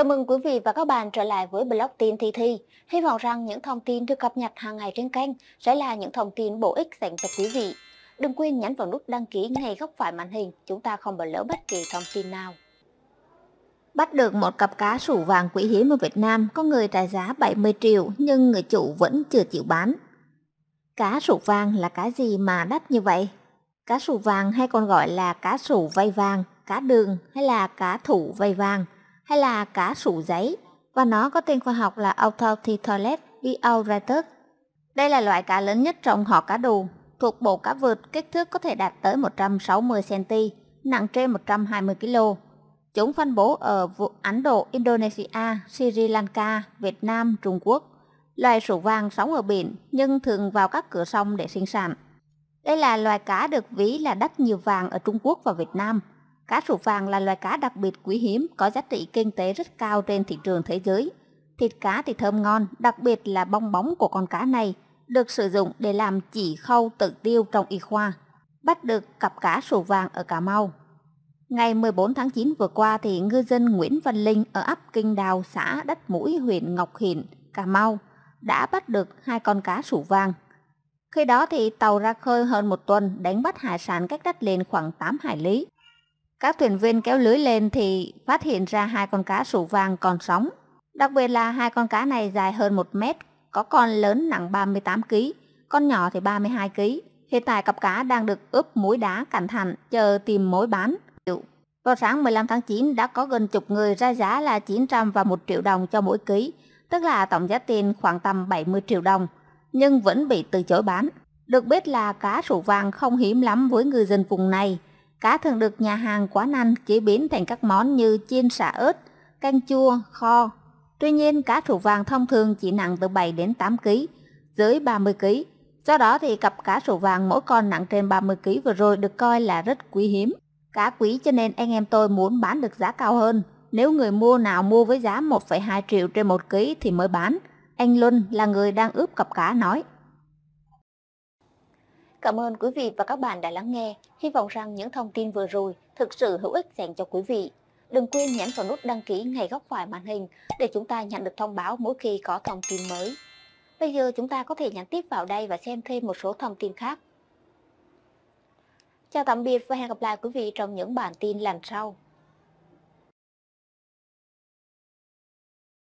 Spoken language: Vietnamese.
Chào mừng quý vị và các bạn trở lại với blog tin Thi Thi. Hy vọng rằng những thông tin được cập nhật hàng ngày trên kênh sẽ là những thông tin bổ ích dành cho quý vị. Đừng quên nhấn vào nút đăng ký ngay góc phải màn hình, chúng ta không bỏ lỡ bất kỳ thông tin nào. Bắt được một cặp cá sủ vàng quý hiếm ở Việt Nam có người trả giá 70 triệu nhưng người chủ vẫn chưa chịu bán. Cá sủ vàng là cá gì mà đắt như vậy? Cá sủ vàng hay còn gọi là cá sủ vây vàng, cá đường hay là cá thủ vây vàng – hay là cá sủ giấy và nó có tên khoa học là Autotitolus biauratus. Đây là loại cá lớn nhất trong họ cá đù, thuộc bộ cá vượt kích thước có thể đạt tới 160cm, nặng trên 120kg. Chúng phân bố ở Ấn Độ, Indonesia, Sri Lanka, Việt Nam, Trung Quốc. Loài sủ vàng sống ở biển nhưng thường vào các cửa sông để sinh sản. Đây là loài cá được ví là đắt nhiều vàng ở Trung Quốc và Việt Nam – Cá sấu vàng là loài cá đặc biệt quý hiếm, có giá trị kinh tế rất cao trên thị trường thế giới. Thịt cá thì thơm ngon, đặc biệt là bong bóng của con cá này, được sử dụng để làm chỉ khâu tự tiêu trong y khoa. Bắt được cặp cá sấu vàng ở Cà Mau. Ngày 14 tháng 9 vừa qua thì ngư dân Nguyễn Văn Linh ở ấp Kinh Đào, xã Đất Mũi, huyện Ngọc Hiển, Cà Mau đã bắt được hai con cá sủ vàng. Khi đó thì tàu ra khơi hơn một tuần đánh bắt hải sản cách đất liền khoảng 8 hải lý. Các thuyền viên kéo lưới lên thì phát hiện ra hai con cá sủ vàng còn sống. Đặc biệt là hai con cá này dài hơn 1 mét, có con lớn nặng 38 kg, con nhỏ thì 32 kg. Hiện tại cặp cá đang được ướp muối đá cẩn thận chờ tìm mối bán. Vào sáng 15 tháng 9 đã có gần chục người ra giá là 900 và 1 triệu đồng cho mỗi ký, tức là tổng giá tiền khoảng tầm 70 triệu đồng, nhưng vẫn bị từ chối bán. Được biết là cá sủ vàng không hiếm lắm với người dân vùng này, Cá thường được nhà hàng quán ăn chế biến thành các món như chiên xả ớt, canh chua, kho. Tuy nhiên, cá thủ vàng thông thường chỉ nặng từ 7 đến 8 kg, dưới 30 kg. Do đó thì cặp cá sổ vàng mỗi con nặng trên 30 kg vừa rồi được coi là rất quý hiếm. Cá quý cho nên anh em tôi muốn bán được giá cao hơn. Nếu người mua nào mua với giá 1,2 triệu trên 1 kg thì mới bán. Anh Luân là người đang ướp cặp cá nói. Cảm ơn quý vị và các bạn đã lắng nghe. Hy vọng rằng những thông tin vừa rồi thực sự hữu ích dành cho quý vị. Đừng quên nhấn vào nút đăng ký ngay góc phải màn hình để chúng ta nhận được thông báo mỗi khi có thông tin mới. Bây giờ chúng ta có thể nhắn tiếp vào đây và xem thêm một số thông tin khác. Chào tạm biệt và hẹn gặp lại quý vị trong những bản tin lần sau.